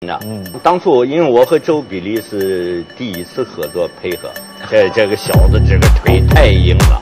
那嗯，当初因为我和周比利是第一次合作配合，这这个小子这个腿太硬了。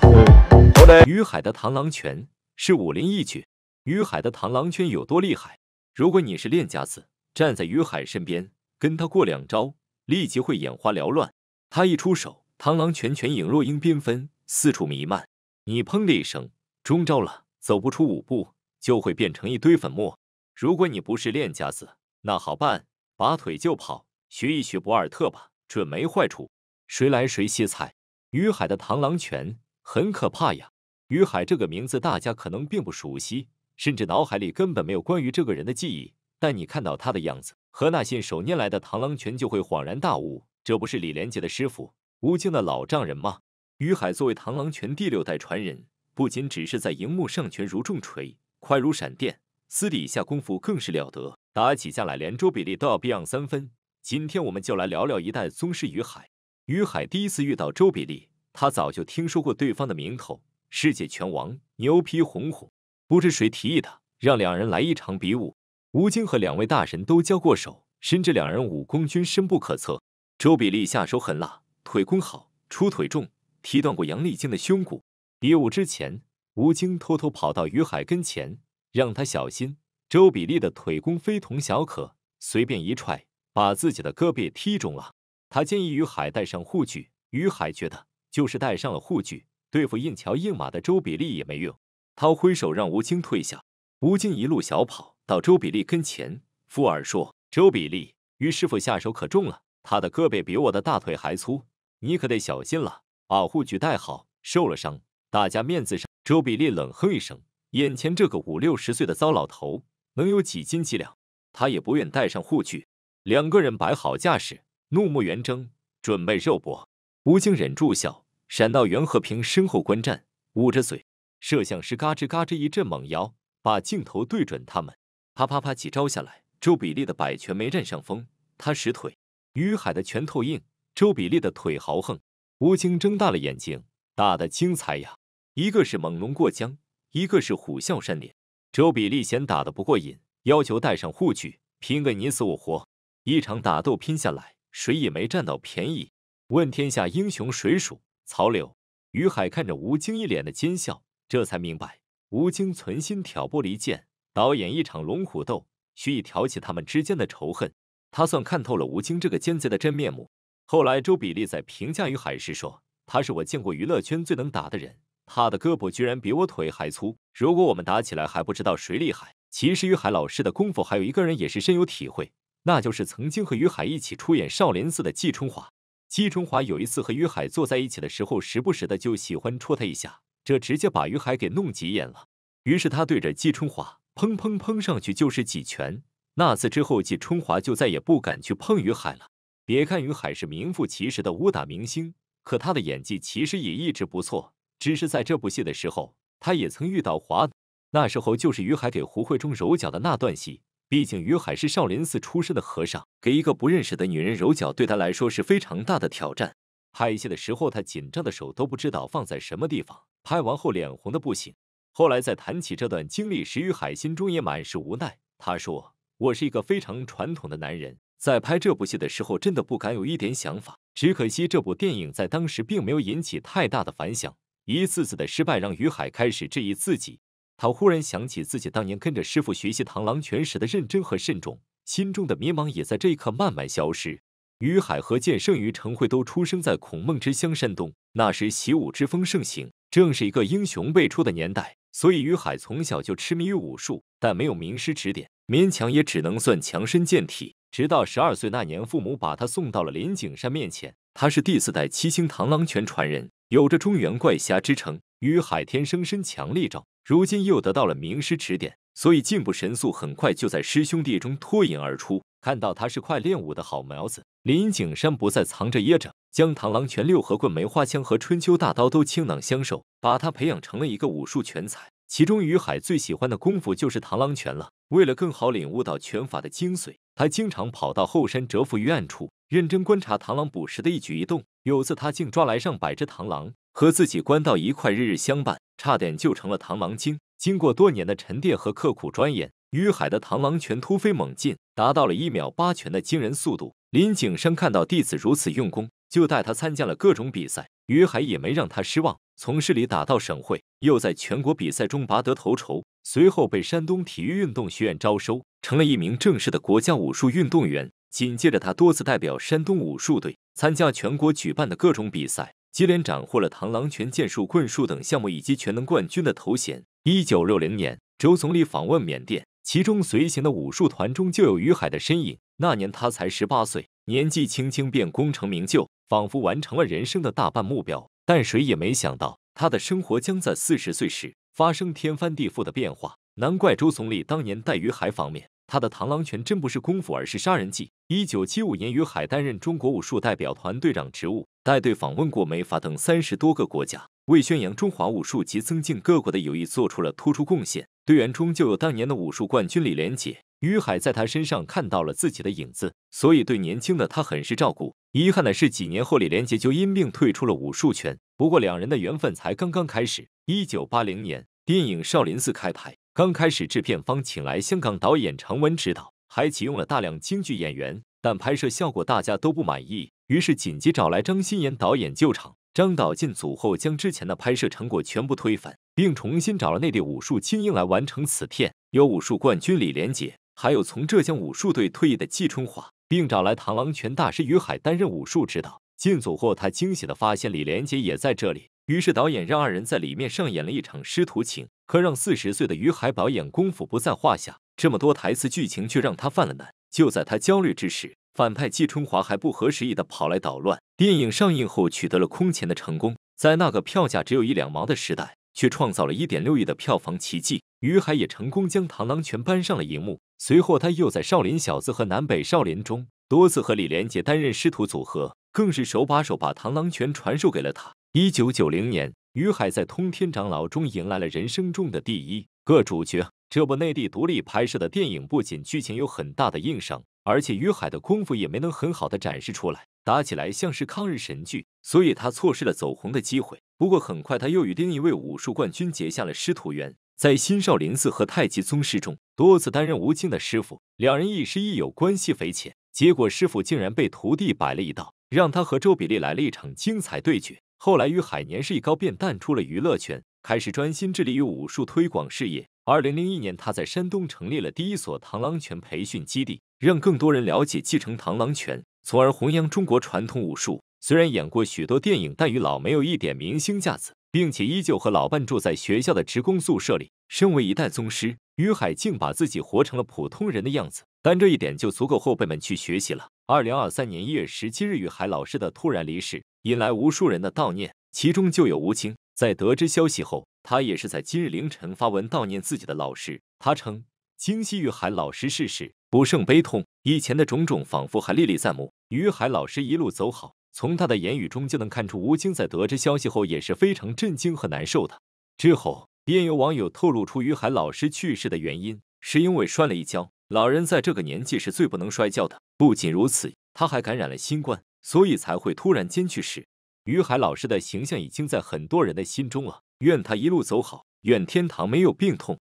嗯，后来于海的螳螂拳是武林一绝。于海的螳螂拳有多厉害？如果你是练家子，站在于海身边，跟他过两招，立即会眼花缭乱。他一出手，螳螂拳拳影若鹰，缤纷四处弥漫。你砰的一声，中招了，走不出五步就会变成一堆粉末。如果你不是练家子。那好办，拔腿就跑，学一学博尔特吧，准没坏处。谁来谁歇菜。于海的螳螂拳很可怕呀。于海这个名字大家可能并不熟悉，甚至脑海里根本没有关于这个人的记忆。但你看到他的样子和那信手拈来的螳螂拳，就会恍然大悟，这不是李连杰的师傅吴京的老丈人吗？于海作为螳螂拳第六代传人，不仅只是在荧幕上拳如重锤，快如闪电，私底下功夫更是了得。打起架来，连周比利都要避让三分。今天我们就来聊聊一代宗师于海。于海第一次遇到周比利，他早就听说过对方的名头——世界拳王，牛皮哄哄。不知谁提议的，让两人来一场比武。吴京和两位大神都交过手，深知两人武功均深不可测。周比利下手狠辣，腿功好，出腿重，踢断过杨丽菁的胸骨。比武之前，吴京偷偷跑到于海跟前，让他小心。周比利的腿功非同小可，随便一踹，把自己的胳膊踢肿了。他建议于海带上护具，于海觉得就是带上了护具，对付硬桥硬马的周比利也没用。他挥手让吴京退下。吴京一路小跑到周比利跟前，附耳说：“周比利，于师傅下手可重了，他的胳膊比我的大腿还粗，你可得小心了，把护具带好，受了伤，大家面子上……”周比利冷哼一声，眼前这个五六十岁的糟老头。能有几斤几两？他也不愿带上护具。两个人摆好架势，怒目圆睁，准备肉搏。吴京忍住笑，闪到袁和平身后观战，捂着嘴。摄像师嘎吱嘎吱一阵猛摇，把镜头对准他们。啪啪啪，几招下来，周比利的摆拳没占上风，他使腿；于海的拳头硬，周比利的腿豪横。吴京睁大了眼睛，打得精彩呀！一个是猛龙过江，一个是虎啸山林。周比利嫌打得不过瘾，要求带上护具，拼个你死我活。一场打斗拼下来，谁也没占到便宜。问天下英雄谁属？曹刘。于海看着吴京一脸的奸笑，这才明白吴京存心挑拨离间，导演一场龙虎斗，蓄意挑起他们之间的仇恨。他算看透了吴京这个奸贼的真面目。后来，周比利在评价于海时说：“他是我见过娱乐圈最能打的人。”他的胳膊居然比我腿还粗，如果我们打起来还不知道谁厉害。其实于海老师的功夫还有一个人也是深有体会，那就是曾经和于海一起出演《少林寺》的季春华。季春华有一次和于海坐在一起的时候，时不时的就喜欢戳他一下，这直接把于海给弄急眼了。于是他对着季春华砰砰砰上去就是几拳。那次之后，季春华就再也不敢去碰于海了。别看于海是名副其实的武打明星，可他的演技其实也一直不错。只是在这部戏的时候，他也曾遇到华。那时候就是于海给胡慧中揉脚的那段戏。毕竟于海是少林寺出身的和尚，给一个不认识的女人揉脚，对他来说是非常大的挑战。拍戏的时候，他紧张的手都不知道放在什么地方。拍完后脸红的不行。后来在谈起这段经历时，于海心中也满是无奈。他说：“我是一个非常传统的男人，在拍这部戏的时候，真的不敢有一点想法。”只可惜这部电影在当时并没有引起太大的反响。一次次的失败让于海开始质疑自己。他忽然想起自己当年跟着师傅学习螳螂拳时的认真和慎重，心中的迷茫也在这一刻慢慢消失。于海和剑圣于承惠都出生在孔孟之乡山东，那时习武之风盛行，正是一个英雄辈出的年代。所以于海从小就痴迷于武术，但没有名师指点，勉强也只能算强身健体。直到十二岁那年，父母把他送到了林景山面前，他是第四代七星螳螂拳传人。有着中原怪侠之称，于海天生身强力壮，如今又得到了名师指点，所以进步神速，很快就在师兄弟中脱颖而出。看到他是块练武的好苗子，林景山不再藏着掖着，将螳螂拳、六合棍、梅花枪和春秋大刀都倾囊相授，把他培养成了一个武术全才。其中，于海最喜欢的功夫就是螳螂拳了。为了更好领悟到拳法的精髓，他经常跑到后山蛰伏于暗处。认真观察螳螂捕食的一举一动。有次他竟抓来上百只螳螂，和自己关到一块，日日相伴，差点就成了螳螂精。经过多年的沉淀和刻苦钻研，于海的螳螂拳突飞猛进，达到了一秒八拳的惊人速度。林景生看到弟子如此用功，就带他参加了各种比赛。于海也没让他失望，从市里打到省会，又在全国比赛中拔得头筹，随后被山东体育运动学院招收，成了一名正式的国家武术运动员。紧接着，他多次代表山东武术队参加全国举办的各种比赛，接连斩获了螳螂拳、剑术、棍术等项目以及全能冠军的头衔。一九六零年，周总理访问缅甸，其中随行的武术团中就有于海的身影。那年他才十八岁，年纪轻轻便功成名就，仿佛完成了人生的大半目标。但谁也没想到，他的生活将在四十岁时发生天翻地覆的变化。难怪周总理当年待于海方面，他的螳螂拳真不是功夫，而是杀人计。一九七五年，于海担任中国武术代表团队长职务，带队访问过美、法等三十多个国家，为宣扬中华武术及增进各国的友谊做出了突出贡献。队员中就有当年的武术冠军李连杰，于海在他身上看到了自己的影子，所以对年轻的他很是照顾。遗憾的是，几年后李连杰就因病退出了武术圈。不过，两人的缘分才刚刚开始。一九八零年，电影《少林寺》开拍。刚开始，制片方请来香港导演常文指导，还启用了大量京剧演员，但拍摄效果大家都不满意，于是紧急找来张新妍导演救场。张导进组后，将之前的拍摄成果全部推翻，并重新找了内地武术精英来完成此片，有武术冠军李连杰，还有从浙江武术队退役的季春华，并找来螳螂拳大师于海担任武术指导。进组后，他惊喜的发现李连杰也在这里。于是导演让二人在里面上演了一场师徒情，可让四十岁的于海导演功夫不在话下，这么多台词剧情却让他犯了难。就在他焦虑之时，反派季春华还不合时宜的跑来捣乱。电影上映后取得了空前的成功，在那个票价只有一两毛的时代，却创造了一点六亿的票房奇迹。于海也成功将螳螂拳搬上了荧幕。随后他又在《少林小子》和《南北少林》中多次和李连杰担任师徒组合，更是手把手把螳螂拳传授给了他。一九九零年，于海在《通天长老》中迎来了人生中的第一个主角。这部内地独立拍摄的电影不仅剧情有很大的硬伤，而且于海的功夫也没能很好的展示出来，打起来像是抗日神剧，所以他错失了走红的机会。不过很快，他又与另一位武术冠军结下了师徒缘，在《新少林寺》和《太极宗师》中多次担任吴京的师傅，两人亦师亦友，关系匪浅。结果师傅竟然被徒弟摆了一道，让他和周比利来了一场精彩对决。后来与海年是已高，便淡出了娱乐圈，开始专心致力于武术推广事业。二零零一年，他在山东成立了第一所螳螂拳培训基地，让更多人了解继承螳螂拳，从而弘扬中国传统武术。虽然演过许多电影，但与老没有一点明星架子，并且依旧和老伴住在学校的职工宿舍里。身为一代宗师。于海竟把自己活成了普通人的样子，但这一点就足够后辈们去学习了。二零二三年一月十七日，于海老师的突然离世，引来无数人的悼念，其中就有吴京。在得知消息后，他也是在今日凌晨发文悼念自己的老师。他称：“京西于海老师逝世，不胜悲痛。以前的种种仿佛还历历在目。于海老师一路走好。”从他的言语中就能看出，吴京在得知消息后也是非常震惊和难受的。之后。便有网友透露出于海老师去世的原因，是因为摔了一跤。老人在这个年纪是最不能摔跤的。不仅如此，他还感染了新冠，所以才会突然间去世。于海老师的形象已经在很多人的心中了。愿他一路走好，愿天堂没有病痛。